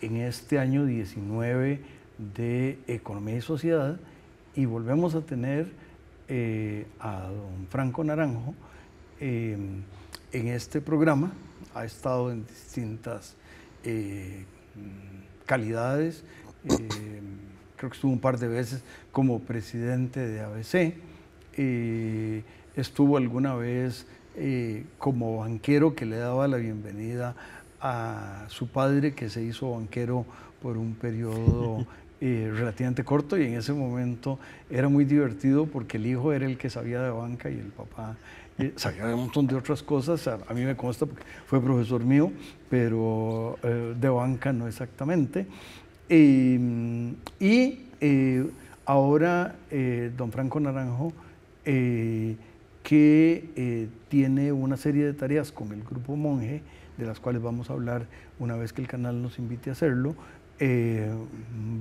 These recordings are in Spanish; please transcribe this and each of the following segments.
en este año 19 de Economía y Sociedad y volvemos a tener eh, a don Franco Naranjo eh, en este programa. Ha estado en distintas eh, calidades, creo que estuvo un par de veces como presidente de ABC, estuvo alguna vez como banquero que le daba la bienvenida a su padre que se hizo banquero por un periodo eh, relativamente corto y en ese momento era muy divertido porque el hijo era el que sabía de banca y el papá eh, sabía de un montón de otras cosas. A, mí me consta porque fue profesor mío, pero eh, de banca no exactamente. y ahora don Franco Naranjo que tiene una serie de tareas con el grupo Monje de las cuales vamos a hablar una vez que el canal nos invite a hacerlo, eh,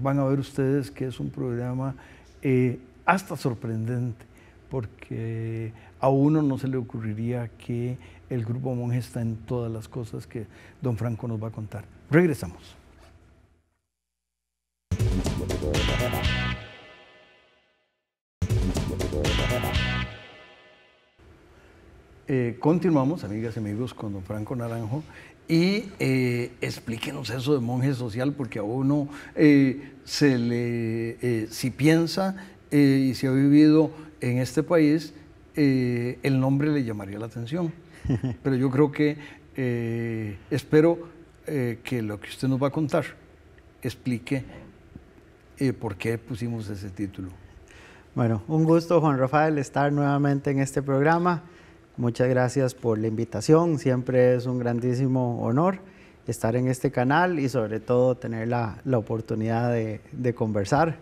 van a ver ustedes que es un programa eh, hasta sorprendente, porque a uno no se le ocurriría que el Grupo Monje está en todas las cosas que don Franco nos va a contar. Regresamos. Eh, continuamos, amigas y amigos, con don Franco Naranjo. Y eh, explíquenos eso de monje social, porque a uno eh, se le, eh, si piensa y si ha vivido en este país, el nombre le llamaría la atención. Pero yo creo que, espero que lo que usted nos va a contar explique por qué pusimos ese título. Bueno, un gusto, Juan Rafael, estar nuevamente en este programa. Muchas gracias por la invitación. Siempre es un grandísimo honor estar en este canal y sobre todo tener la, oportunidad de, conversar.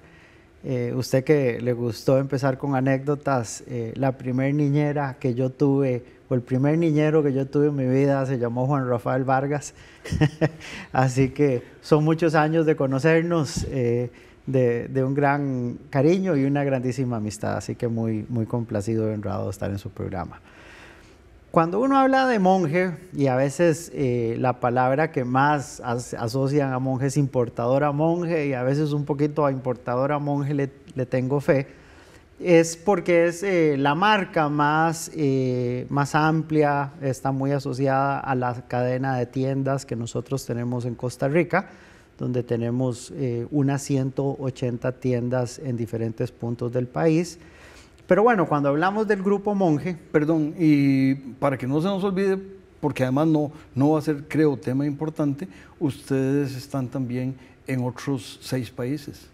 Eh, usted que le gustó empezar con anécdotas, eh, la primer niñera que yo tuve, o el primer niñero que yo tuve en mi vida se llamó Juan Rafael Vargas. Así que son muchos años de conocernos, eh, de, un gran cariño y una grandísima amistad. Así que muy, muy complacido y honrado estar en su programa. Cuando uno habla de monje, y a veces eh, la palabra que más asocian a monje es importadora monje, y a veces un poquito a importadora monje le, tengo fe, es porque es eh, la marca más, eh, más amplia, está muy asociada a la cadena de tiendas que nosotros tenemos en Costa Rica, donde tenemos unas 180 tiendas en diferentes puntos del país pero bueno, cuando hablamos del grupo monje... Perdón, y para que no se nos olvide, porque además no, no va a ser, creo, tema importante, ustedes están también en otros seis países.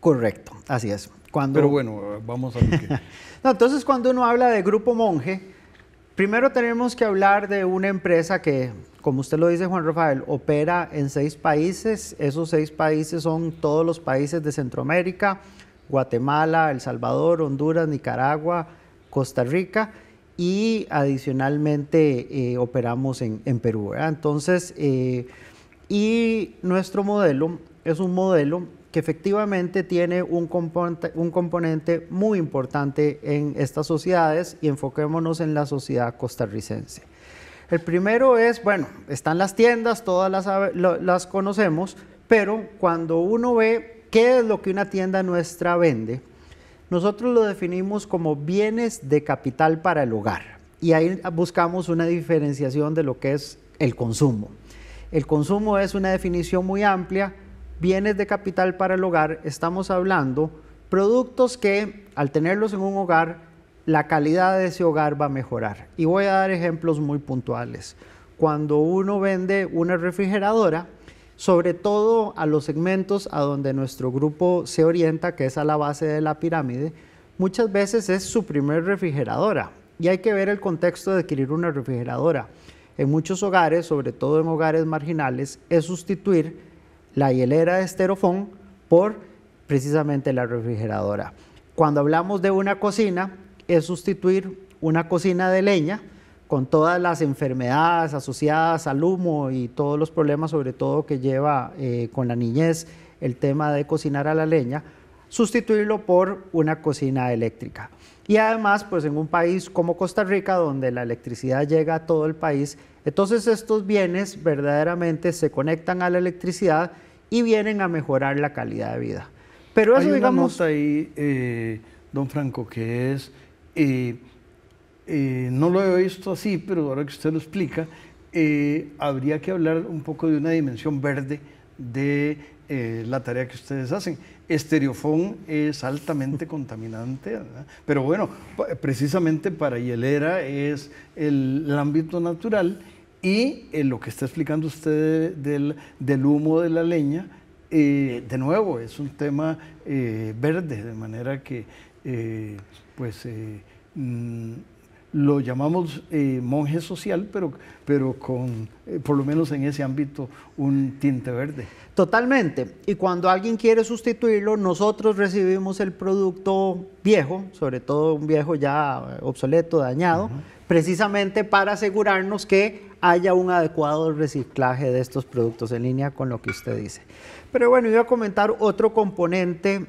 Correcto, así es. Cuando... Pero bueno, vamos a entonces, cuando uno habla de grupo monje, primero tenemos que hablar de una empresa que, como usted lo dice, Juan Rafael, opera en seis países. Esos seis países son todos los países de Centroamérica, Guatemala, El Salvador, Honduras, Nicaragua, Costa Rica y adicionalmente eh, operamos en, Perú. Entonces, eh, y nuestro modelo es un modelo que efectivamente tiene un componente, un componente muy importante en estas sociedades y enfoquémonos en la sociedad costarricense. El primero es, bueno, están las tiendas, todas las, las conocemos, pero cuando uno ve ¿Qué es lo que una tienda nuestra vende? Nosotros lo definimos como bienes de capital para el hogar y ahí buscamos una diferenciación de lo que es el consumo. El consumo es una definición muy amplia. Bienes de capital para el hogar, estamos hablando productos que al tenerlos en un hogar, la calidad de ese hogar va a mejorar. Y voy a dar ejemplos muy puntuales. Cuando uno vende una refrigeradora, sobre todo a los segmentos a donde nuestro grupo se orienta, que es a la base de la pirámide, muchas veces es su primer refrigeradora y hay que ver el contexto de adquirir una refrigeradora. En muchos hogares, sobre todo en hogares marginales, es sustituir la hielera de esterofón por precisamente la refrigeradora. Cuando hablamos de una cocina, es sustituir una cocina de leña, con todas las enfermedades asociadas al humo y todos los problemas, sobre todo que lleva eh, con la niñez el tema de cocinar a la leña, sustituirlo por una cocina eléctrica. Y además, pues en un país como Costa Rica, donde la electricidad llega a todo el país, entonces estos bienes verdaderamente se conectan a la electricidad y vienen a mejorar la calidad de vida. Pero eso, digamos... ahí, eh, don Franco, que es eh, eh, no lo he visto así, pero ahora que usted lo explica, eh, habría que hablar un poco de una dimensión verde de eh, la tarea que ustedes hacen. Estereofón es altamente contaminante, pero bueno, precisamente para hielera es el, ámbito natural y lo que está explicando usted del, humo de la leña, de nuevo, es un tema verde, de manera que pues mm, lo llamamos eh, monje social, pero, pero con, eh, por lo menos en ese ámbito, un tinte verde. Totalmente. Y cuando alguien quiere sustituirlo, nosotros recibimos el producto viejo, sobre todo un viejo ya eh, obsoleto, dañado, precisamente para asegurarnos que haya un adecuado reciclaje de estos productos en línea con lo que usted dice. Pero bueno, iba a comentar otro componente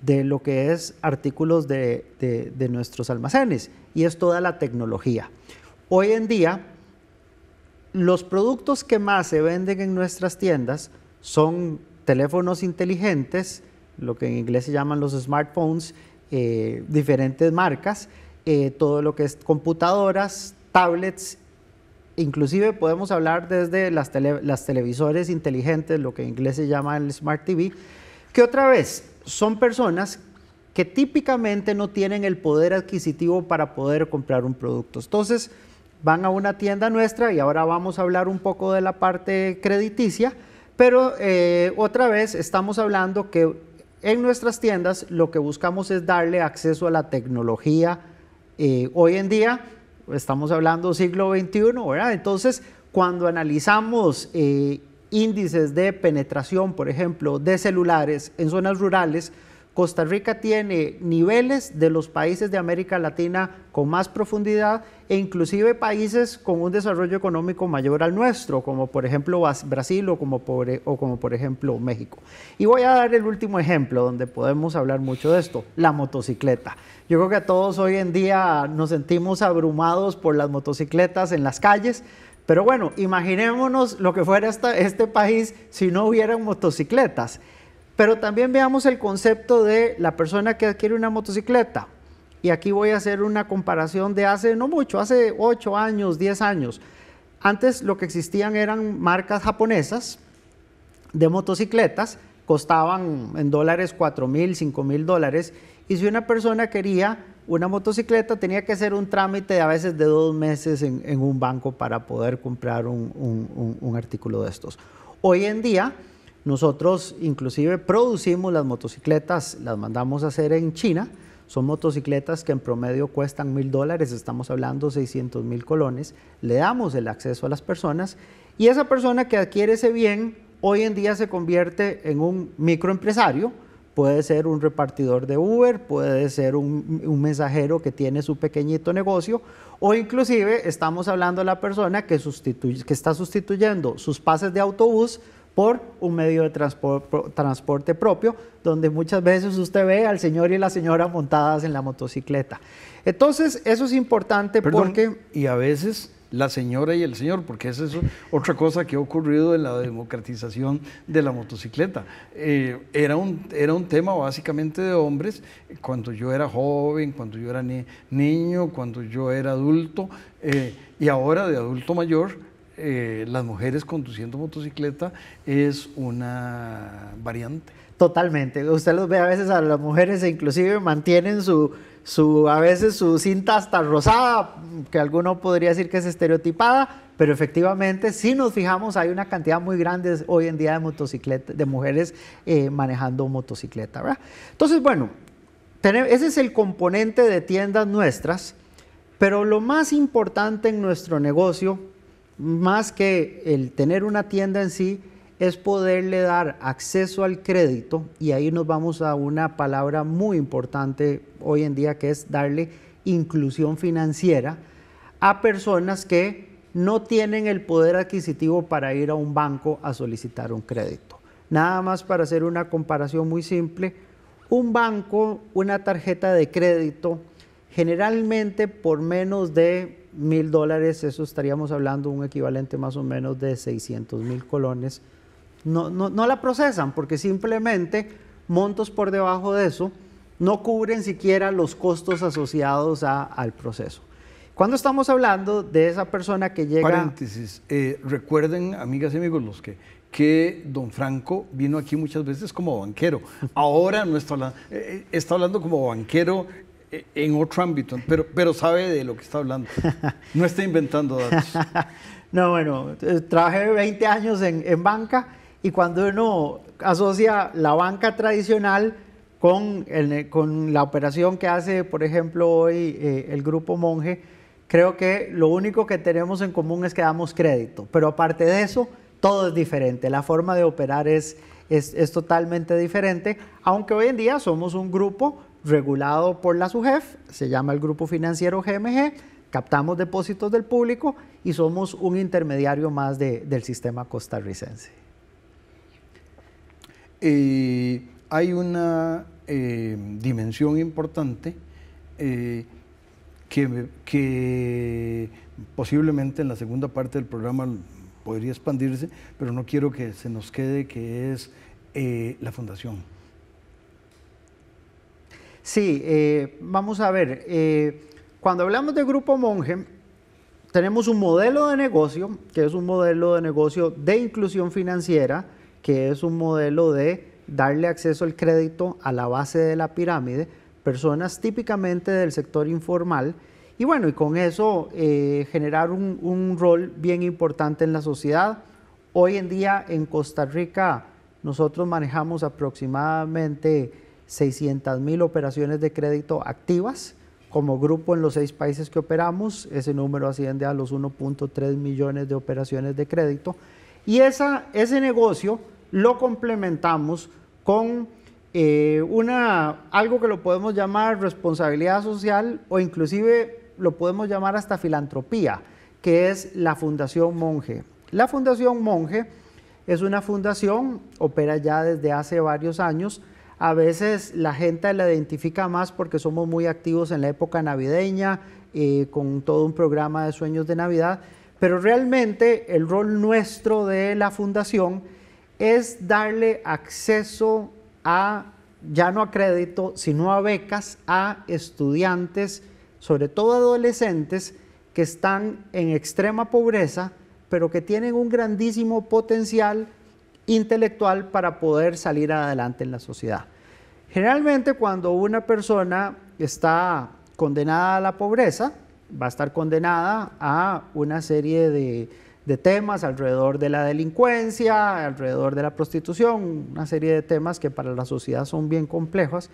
de lo que es artículos de, nuestros almacenes y es toda la tecnología. Hoy en día, los productos que más se venden en nuestras tiendas son teléfonos inteligentes, lo que en inglés se llaman los smartphones, eh, diferentes marcas, eh, todo lo que es computadoras, tablets, inclusive podemos hablar desde las, las televisores inteligentes, lo que en inglés se llama el Smart TV, que otra vez son personas que típicamente no tienen el poder adquisitivo para poder comprar un producto. Entonces, van a una tienda nuestra y ahora vamos a hablar un poco de la parte crediticia, pero eh, otra vez estamos hablando que en nuestras tiendas lo que buscamos es darle acceso a la tecnología. Eh, hoy en día, estamos hablando siglo XXI, ¿verdad? Entonces, cuando analizamos... Eh, índices de penetración, por ejemplo, de celulares en zonas rurales, Costa Rica tiene niveles de los países de América Latina con más profundidad e inclusive países con un desarrollo económico mayor al nuestro, como por ejemplo Brasil o como, por, e, o como por ejemplo México. Y voy a dar el último ejemplo donde podemos hablar mucho de esto, la motocicleta. Yo creo que todos hoy en día nos sentimos abrumados por las motocicletas en las calles, pero bueno, imaginémonos lo que fuera este país si no hubieran motocicletas. Pero también veamos el concepto de la persona que adquiere una motocicleta. Y aquí voy a hacer una comparación de hace, no mucho, hace 8 años, 10 años. Antes lo que existían eran marcas japonesas de motocicletas, costaban en dólares 4 mil, 5 mil dólares. Y si una persona quería una motocicleta tenía que hacer un trámite a veces de dos meses en, un banco para poder comprar un, un, artículo de estos. Hoy en día nosotros inclusive producimos las motocicletas, las mandamos a hacer en China. Son motocicletas que en promedio cuestan mil dólares, estamos hablando 600 mil colones. Le damos el acceso a las personas y esa persona que adquiere ese bien hoy en día se convierte en un microempresario puede ser un repartidor de Uber, puede ser un, mensajero que tiene su pequeñito negocio, o inclusive estamos hablando de la persona que, que está sustituyendo sus pases de autobús por un medio de transporte, propio, donde muchas veces usted ve al señor y la señora montadas en la motocicleta. Entonces, eso es importante porque... Y a veces la señora y el señor, porque esa es otra cosa que ha ocurrido en la democratización de la motocicleta. Eh, era, un, era un tema básicamente de hombres cuando yo era joven, cuando yo era niño, cuando yo era adulto, eh, y ahora de adulto mayor eh, las mujeres conduciendo motocicleta es una variante. Totalmente. Usted los ve a veces a las mujeres e inclusive mantienen su, su, a veces su cinta hasta rosada, que alguno podría decir que es estereotipada, pero efectivamente, si nos fijamos, hay una cantidad muy grande hoy en día de motocicletas, de mujeres eh, manejando motocicleta, ¿verdad? Entonces, bueno, ese es el componente de tiendas nuestras, pero lo más importante en nuestro negocio más que el tener una tienda en sí, es poderle dar acceso al crédito y ahí nos vamos a una palabra muy importante hoy en día que es darle inclusión financiera a personas que no tienen el poder adquisitivo para ir a un banco a solicitar un crédito. Nada más para hacer una comparación muy simple, un banco, una tarjeta de crédito, generalmente por menos de mil dólares, eso estaríamos hablando un equivalente más o menos de 600 mil colones. No, no, la procesan porque simplemente montos por debajo de eso no cubren siquiera los costos asociados a, al proceso. Cuando estamos hablando de esa persona que llega... Paréntesis, eh, recuerden, amigas y amigos, los que que don Franco vino aquí muchas veces como banquero. Ahora no está hablando, eh, eh, está hablando como banquero en otro ámbito, pero, pero sabe de lo que está hablando. No está inventando datos. no, bueno, eh, trabajé 20 años en, en, banca y cuando uno asocia la banca tradicional con, con la operación que hace, por ejemplo, hoy eh, el grupo Monje, creo que lo único que tenemos en común es que damos crédito, pero aparte de eso, todo es diferente, la forma de operar es, es, es totalmente diferente, aunque hoy en día somos un grupo regulado por la SUGEF, se llama el Grupo Financiero GMG, captamos depósitos del público y somos un intermediario más del sistema costarricense. Eh, hay una eh, dimensión importante eh, que, posiblemente en la segunda parte del programa podría expandirse, pero no quiero que se nos quede, que es la fundación. Sí, eh, vamos a ver. Eh, cuando hablamos de Grupo Monge, tenemos un modelo de negocio, que es un modelo de negocio de inclusión financiera, que es un modelo de darle acceso al crédito a la base de la pirámide, personas típicamente del sector informal, y bueno, y con eso eh, generar un, un rol bien importante en la sociedad. Hoy en día en Costa Rica nosotros manejamos aproximadamente mil operaciones de crédito activas. Como grupo en los seis países que operamos, ese número asciende a los 1.3 millones de operaciones de crédito. Y ese negocio lo complementamos con eh, una, algo que lo podemos llamar responsabilidad social o inclusive lo podemos llamar hasta filantropía, que es la Fundación Monje. La Fundación Monje es una fundación, opera ya desde hace varios años, a veces la gente la identifica más porque somos muy activos en la época navideña, y eh, con todo un programa de sueños de Navidad, pero realmente el rol nuestro de la fundación es darle acceso a, ya no a crédito, sino a becas a estudiantes, sobre todo adolescentes, que están en extrema pobreza, pero que tienen un grandísimo potencial intelectual para poder salir adelante en la sociedad. Generalmente cuando una persona está condenada a la pobreza, va a estar condenada a una serie de, temas alrededor de la delincuencia, alrededor de la prostitución, una serie de temas que para la sociedad son bien complejos.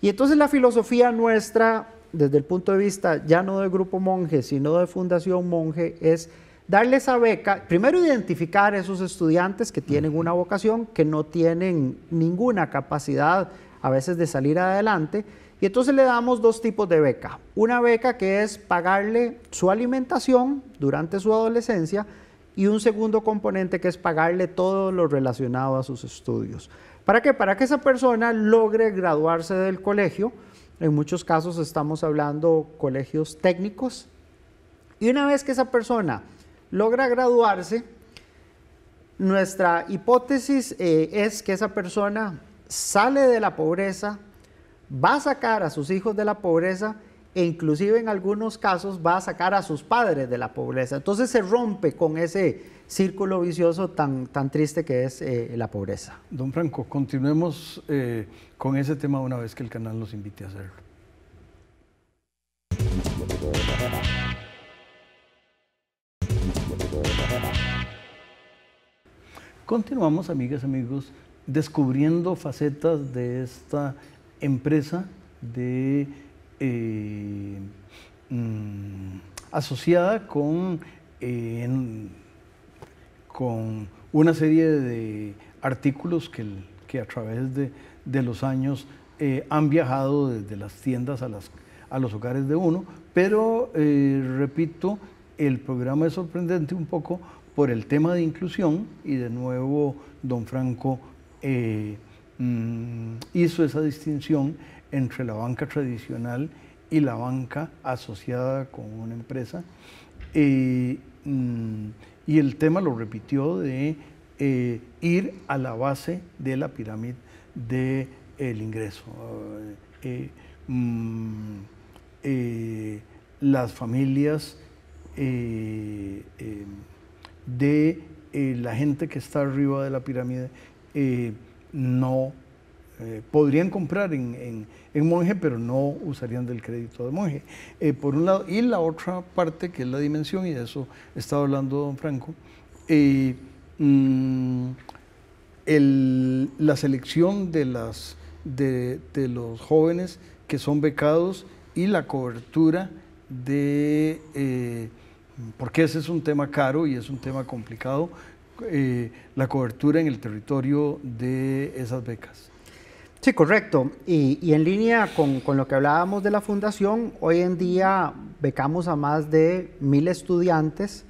Y entonces la filosofía nuestra, desde el punto de vista ya no del grupo monje, sino de Fundación Monje, es darle esa beca, primero identificar a esos estudiantes que tienen una vocación, que no tienen ninguna capacidad a veces de salir adelante. Y entonces le damos dos tipos de beca. Una beca que es pagarle su alimentación durante su adolescencia y un segundo componente que es pagarle todo lo relacionado a sus estudios. ¿Para qué? Para que esa persona logre graduarse del colegio. En muchos casos estamos hablando colegios técnicos. Y una vez que esa persona logra graduarse, nuestra hipótesis eh, es que esa persona sale de la pobreza, va a sacar a sus hijos de la pobreza e inclusive en algunos casos va a sacar a sus padres de la pobreza. Entonces se rompe con ese círculo vicioso tan, tan triste que es eh, la pobreza. Don Franco, continuemos eh, con ese tema una vez que el canal nos invite a hacerlo. Continuamos, amigas, amigos, descubriendo facetas de esta empresa eh, mm, asociada con, eh, con una serie de artículos que, a través de, los años eh, han viajado desde las tiendas a, a los hogares de uno, pero repito, el programa es sorprendente un poco por el tema de inclusión y de nuevo don Franco eh, mm, hizo esa distinción entre la banca tradicional y la banca asociada con una empresa. Eh, mm, y el tema lo repitió de eh, ir a la base de la pirámide del ingreso. Mm, las familias de la gente que está arriba de la pirámide eh, no eh, podrían comprar en, en, monje, pero no usarían del crédito de monje. Eh, por un lado, y la otra parte que es la dimensión, y de eso estaba hablando don Franco, mm, la selección de, de, los jóvenes que son becados y la cobertura de, porque ese es un tema caro y es un tema complicado, eh, la cobertura en el territorio de esas becas. Sí, correcto. Y, en línea con, lo que hablábamos de la fundación, hoy en día becamos a más de mil estudiantes.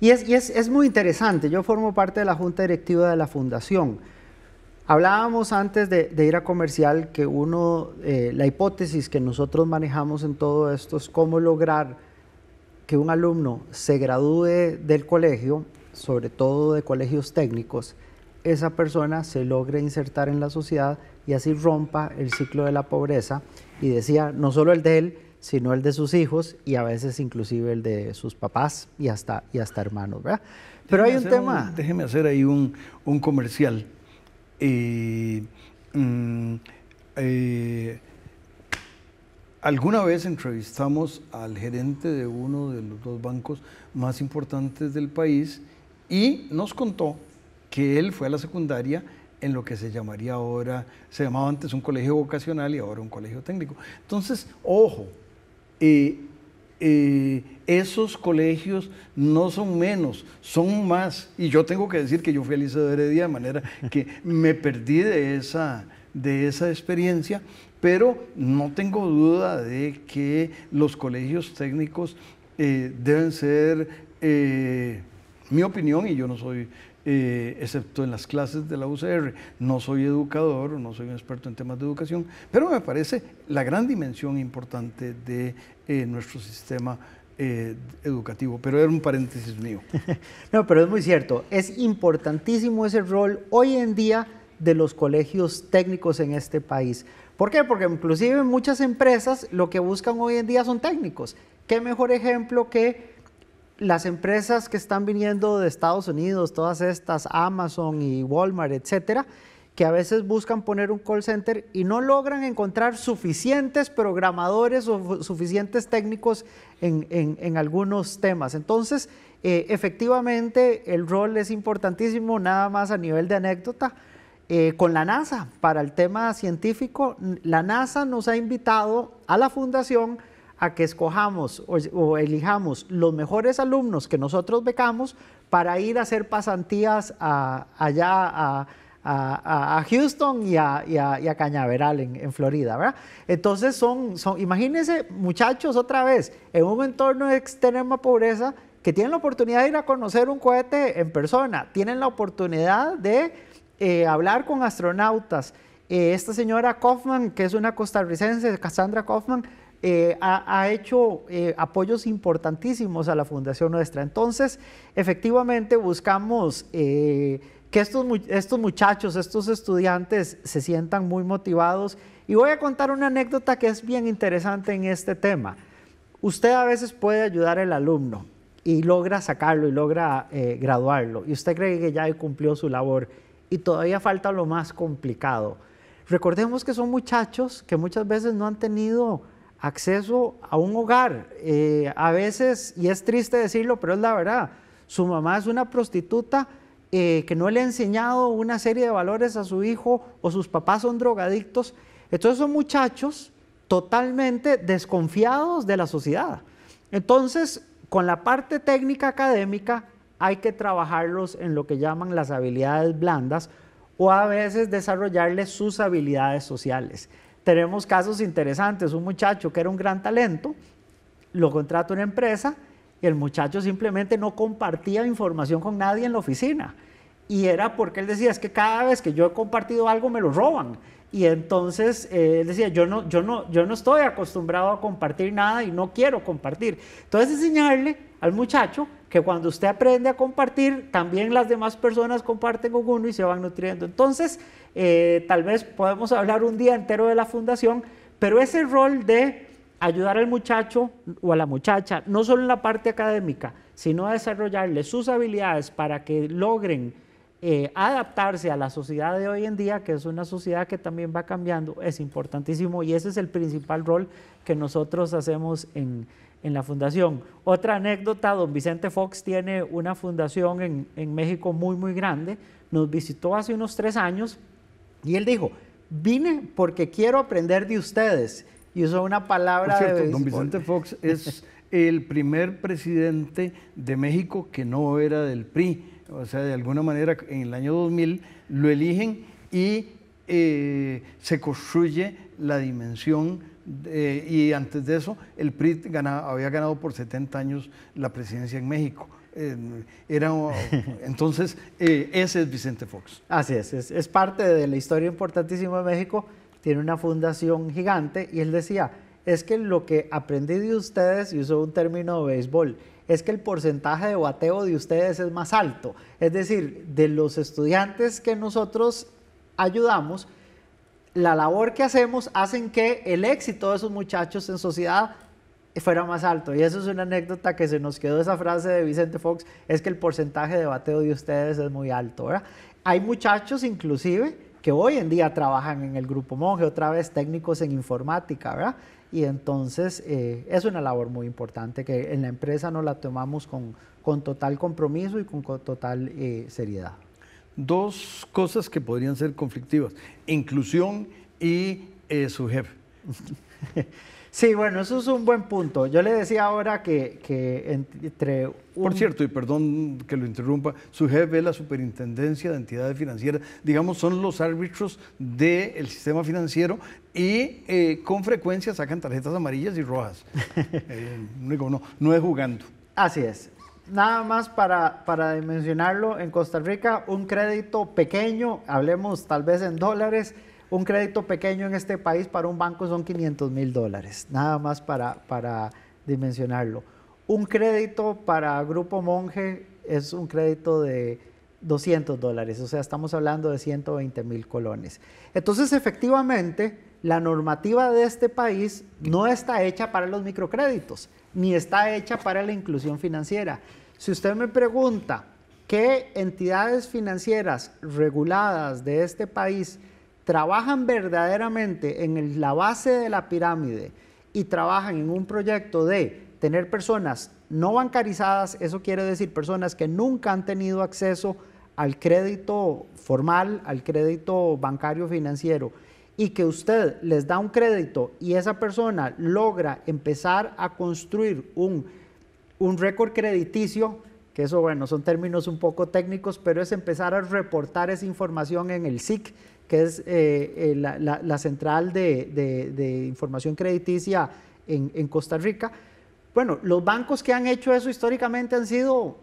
Y, es, muy interesante, yo formo parte de la junta directiva de la fundación. Hablábamos antes de, ir a comercial que uno, eh, la hipótesis que nosotros manejamos en todo esto es cómo lograr que un alumno se gradúe del colegio sobre todo de colegios técnicos, esa persona se logre insertar en la sociedad y así rompa el ciclo de la pobreza. Y decía, no solo el de él, sino el de sus hijos y a veces inclusive el de sus papás y hasta, y hasta hermanos. Pero hay un tema... déjeme hacer ahí un, comercial. Eh, mm, eh, alguna vez entrevistamos al gerente de uno de los dos bancos más importantes del país y nos contó que él fue a la secundaria en lo que se llamaría ahora, se llamaba antes un colegio vocacional y ahora un colegio técnico. Entonces, ojo, eh, eh, esos colegios no son menos, son más. Y yo tengo que decir que yo fui al Liceo de Heredia, de manera que me perdí de esa, de esa experiencia, pero no tengo duda de que los colegios técnicos eh, deben ser mi opinión, y yo no soy, eh, excepto en las clases de la UCR, no soy educador, no soy un experto en temas de educación, pero me parece la gran dimensión importante de eh, nuestro sistema eh, educativo, pero era un paréntesis mío. no, pero es muy cierto, es importantísimo ese rol hoy en día de los colegios técnicos en este país. ¿Por qué? Porque inclusive muchas empresas lo que buscan hoy en día son técnicos. ¿Qué mejor ejemplo que las empresas que están viniendo de Estados Unidos, todas estas, Amazon y Walmart, etcétera, que a veces buscan poner un call center y no logran encontrar suficientes programadores o suficientes técnicos en, algunos temas. Entonces, eh, efectivamente, el rol es importantísimo, nada más a nivel de anécdota. Eh, con la NASA, para el tema científico, la NASA nos ha invitado a la fundación a que escojamos o, elijamos los mejores alumnos que nosotros becamos para ir a hacer pasantías allá a, Houston y a, Cañaveral en, Florida, ¿verdad? Entonces son, son, imagínense muchachos otra vez, en un entorno de extrema pobreza, que tienen la oportunidad de ir a conocer un cohete en persona, tienen la oportunidad de eh, hablar con astronautas. Eh, esta señora Kaufman, que es una costarricense, Cassandra Kaufman, eh, ha, hecho eh, apoyos importantísimos a la fundación nuestra. Entonces, efectivamente, buscamos eh, que estos, estos muchachos, estos estudiantes se sientan muy motivados. Y voy a contar una anécdota que es bien interesante en este tema. Usted a veces puede ayudar al alumno y logra sacarlo y logra graduarlo. Y usted cree que ya cumplió su labor y todavía falta lo más complicado. Recordemos que son muchachos que muchas veces no han tenido acceso a un hogar. Eh, a veces, y es triste decirlo, pero es la verdad, su mamá es una prostituta eh, que no le ha enseñado una serie de valores a su hijo o sus papás son drogadictos. Entonces son muchachos totalmente desconfiados de la sociedad. Entonces, con la parte técnica académica hay que trabajarlos en lo que llaman las habilidades blandas o a veces desarrollarles sus habilidades sociales tenemos casos interesantes. Un muchacho que era un gran talento, lo contrata una empresa y el muchacho simplemente no compartía información con nadie en la oficina. Y era porque él decía, es que cada vez que yo he compartido algo me lo roban. Y entonces eh, él decía, yo no, yo, no, yo no estoy acostumbrado a compartir nada y no quiero compartir. Entonces enseñarle al muchacho que cuando usted aprende a compartir, también las demás personas comparten con uno y se van nutriendo. Entonces, eh, tal vez podemos hablar un día entero de la fundación, pero ese rol de ayudar al muchacho o a la muchacha, no solo en la parte académica, sino a desarrollarle sus habilidades para que logren eh, adaptarse a la sociedad de hoy en día, que es una sociedad que también va cambiando, es importantísimo y ese es el principal rol que nosotros hacemos en, la fundación. Otra anécdota, don Vicente Fox tiene una fundación en, en México muy, muy grande, nos visitó hace unos tres años y él dijo, vine porque quiero aprender de ustedes. Y usó una palabra cierto, Don Vicente Fox es el primer presidente de México que no era del PRI. O sea, de alguna manera, en el año 2000 lo eligen y eh, se construye la dimensión y antes de eso el PRI había ganado por 70 años la presidencia en México. entonces, eh, ese es Vicente Fox. Así es, es, parte de la historia importantísima de México. Tiene una fundación gigante y él decía, es que lo que aprendí de ustedes, y uso un término de béisbol, es que el porcentaje de bateo de ustedes es más alto. Es decir, de los estudiantes que nosotros ayudamos, la labor que hacemos hacen que el éxito de esos muchachos en sociedad fuera más alto. Y eso es una anécdota que se nos quedó esa frase de Vicente Fox, es que el porcentaje de bateo de ustedes es muy alto. ¿verdad? Hay muchachos inclusive que hoy en día trabajan en el Grupo Monje, otra vez técnicos en informática, ¿verdad? Y entonces eh, es una labor muy importante que en la empresa no la tomamos con, con total compromiso y con, total eh, seriedad. Dos cosas que podrían ser conflictivas, inclusión y eh, su jefe. Sí, bueno, eso es un buen punto. Yo le decía ahora que, entre... Por cierto, y perdón que lo interrumpa, su jefe es la Superintendencia de Entidades Financieras. Digamos, son los árbitros del sistema financiero y eh, con frecuencia sacan tarjetas amarillas y rojas. Eh, no, no es jugando. Así es. Nada más para, para dimensionarlo, en Costa Rica un crédito pequeño, hablemos tal vez en dólares, un crédito pequeño en este país para un banco son 500 mil dólares, nada más para, para dimensionarlo. Un crédito para Grupo Monje es un crédito de 200 dólares, o sea, estamos hablando de 120 mil colones. Entonces, efectivamente, la normativa de este país no está hecha para los microcréditos, ni está hecha para la inclusión financiera. Si usted me pregunta qué entidades financieras reguladas de este país trabajan verdaderamente en la base de la pirámide y trabajan en un proyecto de tener personas no bancarizadas, eso quiere decir personas que nunca han tenido acceso al crédito formal, al crédito bancario financiero, y que usted les da un crédito y esa persona logra empezar a construir un, récord crediticio, que eso bueno, son términos un poco técnicos, pero es empezar a reportar esa información en el SIC, que es eh, eh, la, central de, información crediticia en, Costa Rica. Bueno, los bancos que han hecho eso históricamente han sido,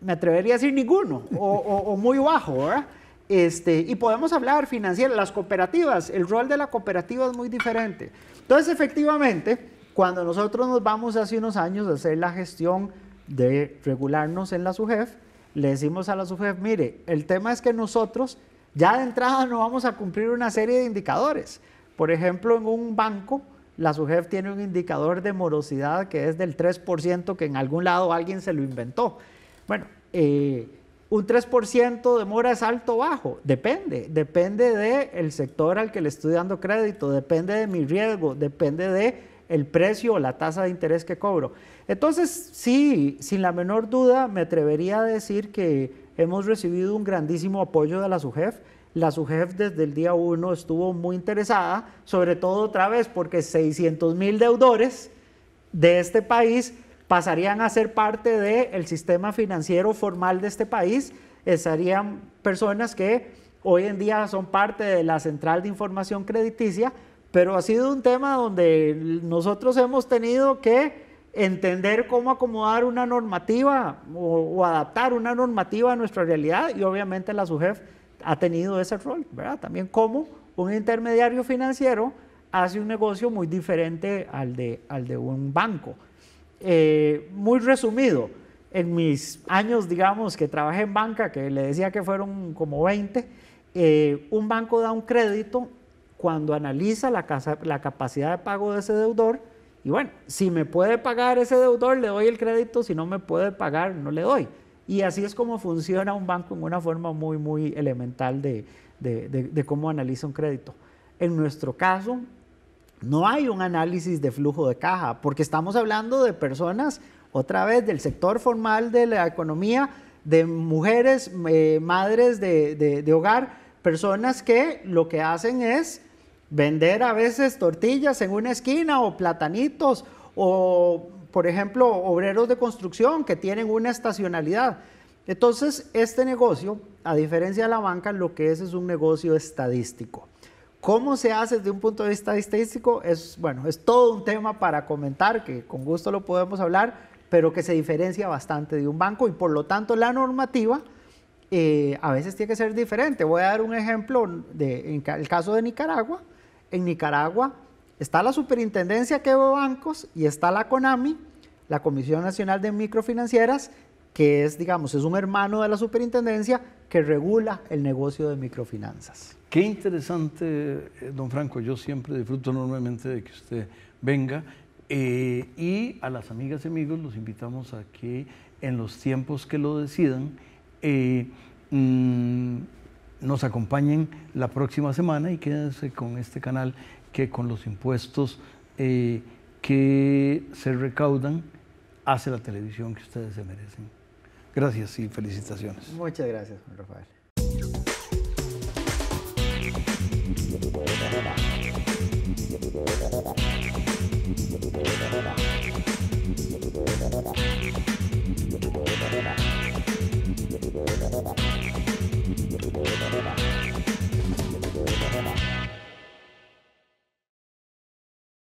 me atrevería a decir, ninguno o, muy bajo, ¿verdad? Este, y podemos hablar financiero, las cooperativas, el rol de la cooperativa es muy diferente. Entonces, efectivamente, cuando nosotros nos vamos hace unos años a hacer la gestión de regularnos en la SUGEF, le decimos a la SUGEF, mire, el tema es que nosotros ya de entrada no vamos a cumplir una serie de indicadores. Por ejemplo, en un banco, la SUGEF tiene un indicador de morosidad que es del 3%, que en algún lado alguien se lo inventó. Bueno, eh, un 3% de mora es alto o bajo, depende, depende del el sector al que le estoy dando crédito, depende de mi riesgo, depende de el precio o la tasa de interés que cobro. Entonces, sí, sin la menor duda, me atrevería a decir que hemos recibido un grandísimo apoyo de la SUGEF. La SUGEF desde el día uno estuvo muy interesada, sobre todo otra vez porque 600 mil deudores de este país pasarían a ser parte del sistema financiero formal de este país, estarían personas que hoy en día son parte de la Central de Información Crediticia, pero ha sido un tema donde nosotros hemos tenido que entender cómo acomodar una normativa o, adaptar una normativa a nuestra realidad y obviamente la SUGEF ha tenido ese rol, ¿verdad? También cómo un intermediario financiero hace un negocio muy diferente al de, al de un banco. Eh, muy resumido, en mis años, digamos, que trabajé en banca, que le decía que fueron como 20, eh, un banco da un crédito cuando analiza la, la capacidad de pago de ese deudor. Y bueno, si me puede pagar ese deudor, le doy el crédito, si no me puede pagar, no le doy. Y así es como funciona un banco en una forma muy, muy elemental de, cómo analiza un crédito. En nuestro caso, no hay un análisis de flujo de caja, porque estamos hablando de personas, otra vez, del sector formal de la economía, de mujeres, eh, madres de hogar, personas que lo que hacen es Vender a veces tortillas en una esquina o platanitos o, por ejemplo, obreros de construcción que tienen una estacionalidad. Entonces, este negocio, a diferencia de la banca, lo que es es un negocio estadístico. ¿Cómo se hace desde un punto de vista estadístico? Es, bueno, es todo un tema para comentar, que con gusto lo podemos hablar, pero que se diferencia bastante de un banco y por lo tanto la normativa eh, a veces tiene que ser diferente. Voy a dar un ejemplo de, el caso de Nicaragua, en Nicaragua está la Superintendencia que bancos y está la CONAMI, la Comisión Nacional de Microfinancieras, que es, digamos, es un hermano de la superintendencia que regula el negocio de microfinanzas. Qué interesante, eh, don Franco. Yo siempre disfruto enormemente de que usted venga. Eh, y a las amigas y amigos los invitamos a que en los tiempos que lo decidan, eh, mm, nos acompañen la próxima semana y quédense con este canal que con los impuestos eh, que se recaudan hace la televisión que ustedes se merecen. Gracias y felicitaciones. Muchas gracias, Rafael.